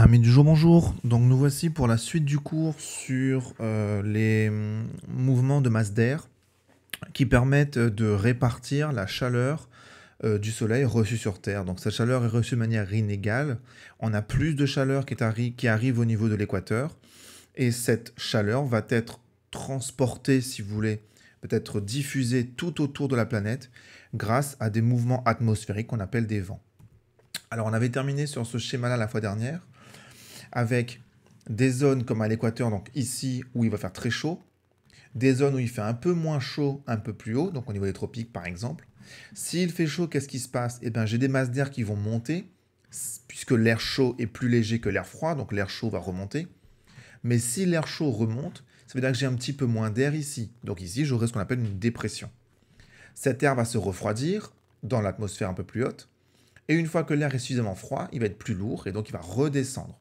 Amis ah, du jour, bonjour. Donc nous voici pour la suite du cours sur euh, les mm, mouvements de masse d'air qui permettent de répartir la chaleur euh, du Soleil reçue sur Terre. Donc cette chaleur est reçue de manière inégale. On a plus de chaleur qui, qui arrive au niveau de l'équateur. Et cette chaleur va être transportée, si vous voulez, peut-être diffusée tout autour de la planète grâce à des mouvements atmosphériques qu'on appelle des vents. Alors on avait terminé sur ce schéma-là la fois dernière avec des zones comme à l'équateur, donc ici où il va faire très chaud, des zones où il fait un peu moins chaud, un peu plus haut, donc au niveau des tropiques par exemple. S'il fait chaud, qu'est-ce qui se passe Eh bien, j'ai des masses d'air qui vont monter, puisque l'air chaud est plus léger que l'air froid, donc l'air chaud va remonter. Mais si l'air chaud remonte, ça veut dire que j'ai un petit peu moins d'air ici. Donc ici, j'aurai ce qu'on appelle une dépression. Cet air va se refroidir dans l'atmosphère un peu plus haute. Et une fois que l'air est suffisamment froid, il va être plus lourd et donc il va redescendre.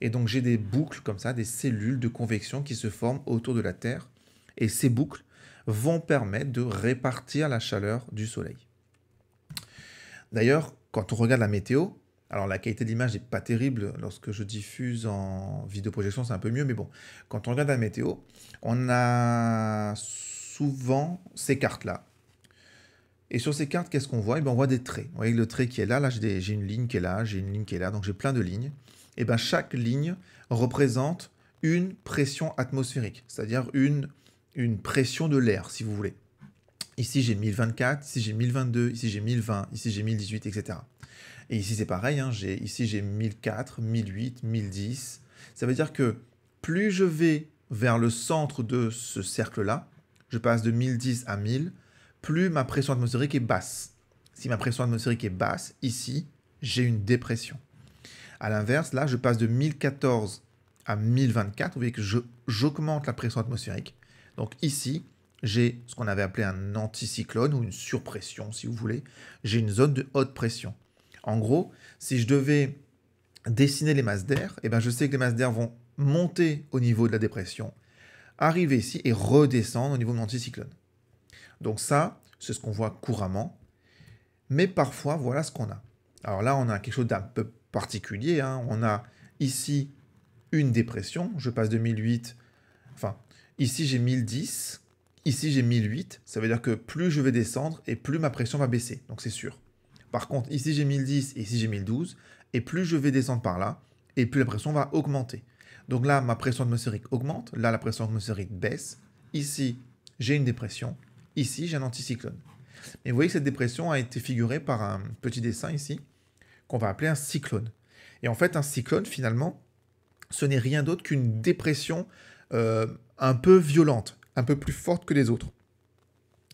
Et donc j'ai des boucles comme ça, des cellules de convection qui se forment autour de la Terre. Et ces boucles vont permettre de répartir la chaleur du Soleil. D'ailleurs, quand on regarde la météo, alors la qualité de l'image n'est pas terrible lorsque je diffuse en vidéoprojection, c'est un peu mieux, mais bon, quand on regarde la météo, on a souvent ces cartes-là. Et sur ces cartes, qu'est-ce qu'on voit eh ben, On voit des traits. Vous voyez le trait qui est là, là j'ai une ligne qui est là, j'ai une ligne qui est là, donc j'ai plein de lignes et eh ben chaque ligne représente une pression atmosphérique, c'est-à-dire une, une pression de l'air, si vous voulez. Ici, j'ai 1024, ici, j'ai 1022, ici, j'ai 1020, ici, j'ai 1018, etc. Et ici, c'est pareil, hein, ici, j'ai 1004, 1008, 1010. Ça veut dire que plus je vais vers le centre de ce cercle-là, je passe de 1010 à 1000, plus ma pression atmosphérique est basse. Si ma pression atmosphérique est basse, ici, j'ai une dépression. À l'inverse, là, je passe de 1014 à 1024. Vous voyez que j'augmente la pression atmosphérique. Donc ici, j'ai ce qu'on avait appelé un anticyclone ou une surpression, si vous voulez. J'ai une zone de haute pression. En gros, si je devais dessiner les masses d'air, eh ben je sais que les masses d'air vont monter au niveau de la dépression, arriver ici et redescendre au niveau de l'anticyclone. Donc ça, c'est ce qu'on voit couramment. Mais parfois, voilà ce qu'on a. Alors là, on a quelque chose d'un peu particulier. Hein. On a ici une dépression, je passe de 1008, enfin, ici j'ai 1010, ici j'ai 1008, ça veut dire que plus je vais descendre et plus ma pression va baisser, donc c'est sûr. Par contre, ici j'ai 1010 et ici j'ai 1012, et plus je vais descendre par là, et plus la pression va augmenter. Donc là, ma pression atmosphérique augmente, là, la pression atmosphérique baisse, ici, j'ai une dépression, ici, j'ai un anticyclone. Mais vous voyez que cette dépression a été figurée par un petit dessin ici, qu'on va appeler un cyclone. Et en fait, un cyclone, finalement, ce n'est rien d'autre qu'une dépression euh, un peu violente, un peu plus forte que les autres.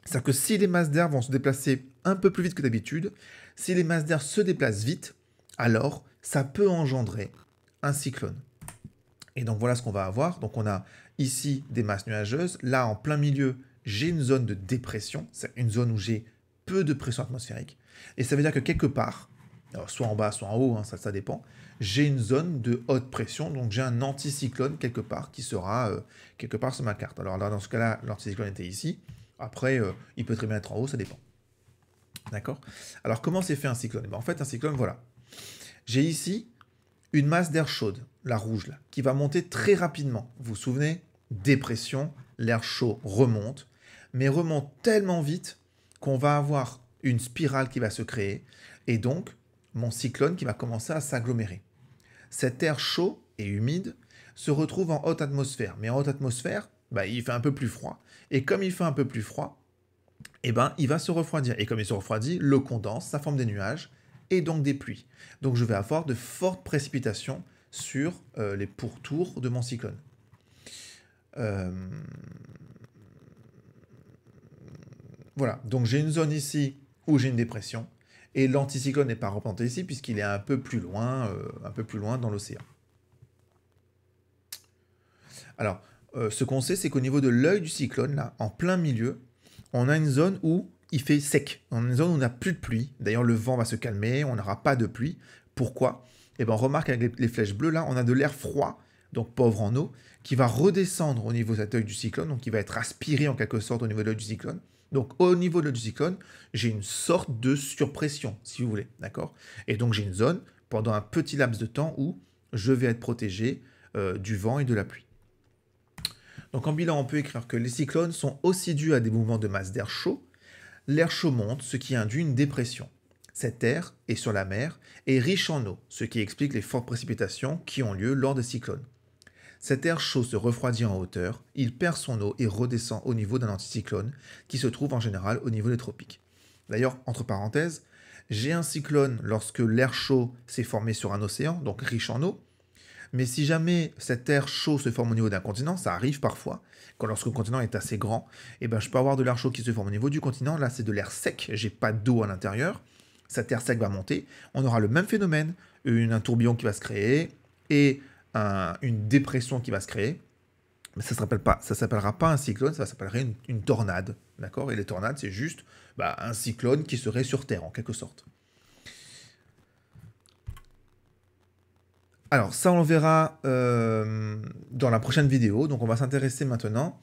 C'est-à-dire que si les masses d'air vont se déplacer un peu plus vite que d'habitude, si les masses d'air se déplacent vite, alors ça peut engendrer un cyclone. Et donc voilà ce qu'on va avoir. Donc on a ici des masses nuageuses. Là, en plein milieu, j'ai une zone de dépression, c'est une zone où j'ai peu de pression atmosphérique. Et ça veut dire que quelque part, soit en bas, soit en haut, hein, ça, ça dépend, j'ai une zone de haute pression, donc j'ai un anticyclone quelque part qui sera euh, quelque part sur ma carte. Alors là, dans ce cas-là, l'anticyclone était ici. Après, euh, il peut très bien être en haut, ça dépend. D'accord Alors comment s'est fait un cyclone eh ben, En fait, un cyclone, voilà. J'ai ici une masse d'air chaude, la rouge là, qui va monter très rapidement. Vous vous souvenez Dépression, l'air chaud remonte, mais remonte tellement vite qu'on va avoir une spirale qui va se créer. Et donc, mon cyclone qui va commencer à s'agglomérer. Cet air chaud et humide se retrouve en haute atmosphère. Mais en haute atmosphère, bah, il fait un peu plus froid. Et comme il fait un peu plus froid, eh ben, il va se refroidir. Et comme il se refroidit, l'eau condense, ça forme des nuages et donc des pluies. Donc je vais avoir de fortes précipitations sur euh, les pourtours de mon cyclone. Euh, voilà, donc j'ai une zone ici où j'ai une dépression, et l'anticyclone n'est pas représenté ici puisqu'il est un peu plus loin, euh, un peu plus loin dans l'océan. Alors, euh, ce qu'on sait, c'est qu'au niveau de l'œil du cyclone, là, en plein milieu, on a une zone où il fait sec. On a une zone où on n'a plus de pluie. D'ailleurs, le vent va se calmer, on n'aura pas de pluie. Pourquoi Eh bien, remarque avec les flèches bleues, là, on a de l'air froid donc pauvre en eau, qui va redescendre au niveau de cet du cyclone, donc qui va être aspiré en quelque sorte au niveau de l'œil du cyclone. Donc au niveau de l'œil du cyclone, j'ai une sorte de surpression, si vous voulez, d'accord Et donc j'ai une zone pendant un petit laps de temps où je vais être protégé euh, du vent et de la pluie. Donc en bilan, on peut écrire que les cyclones sont aussi dus à des mouvements de masse d'air chaud. L'air chaud monte, ce qui induit une dépression. Cette air est sur la mer et riche en eau, ce qui explique les fortes précipitations qui ont lieu lors des cyclones. Cet air chaud se refroidit en hauteur, il perd son eau et redescend au niveau d'un anticyclone qui se trouve en général au niveau des tropiques. D'ailleurs, entre parenthèses, j'ai un cyclone lorsque l'air chaud s'est formé sur un océan, donc riche en eau. Mais si jamais cet air chaud se forme au niveau d'un continent, ça arrive parfois, quand lorsque le continent est assez grand, et eh ben je peux avoir de l'air chaud qui se forme au niveau du continent, là c'est de l'air sec, j'ai pas d'eau à l'intérieur, cet air sec va monter, on aura le même phénomène, un tourbillon qui va se créer, et une dépression qui va se créer. Mais ça ne s'appellera pas un cyclone, ça s'appellerait une, tornade. D'accord Et les tornades, c'est juste bah, un cyclone qui serait sur Terre, en quelque sorte. Alors, ça, on le verra euh, dans la prochaine vidéo. Donc, on va s'intéresser maintenant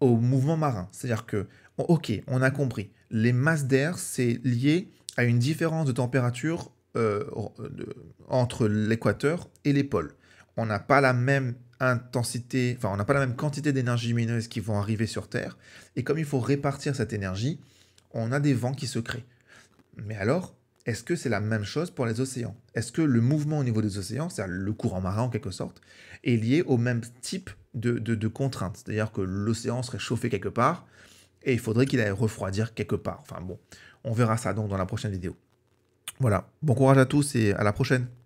au mouvement marin. C'est-à-dire que, ok, on a compris, les masses d'air, c'est lié à une différence de température euh, entre l'équateur et les pôles. On n'a pas la même intensité, enfin on n'a pas la même quantité d'énergie lumineuse qui vont arriver sur Terre, et comme il faut répartir cette énergie, on a des vents qui se créent. Mais alors, est-ce que c'est la même chose pour les océans Est-ce que le mouvement au niveau des océans, c'est-à-dire le courant marin en quelque sorte, est lié au même type de, de, de contraintes C'est-à-dire que l'océan serait chauffé quelque part et il faudrait qu'il aille refroidir quelque part. Enfin bon, on verra ça donc dans la prochaine vidéo. Voilà. Bon courage à tous et à la prochaine.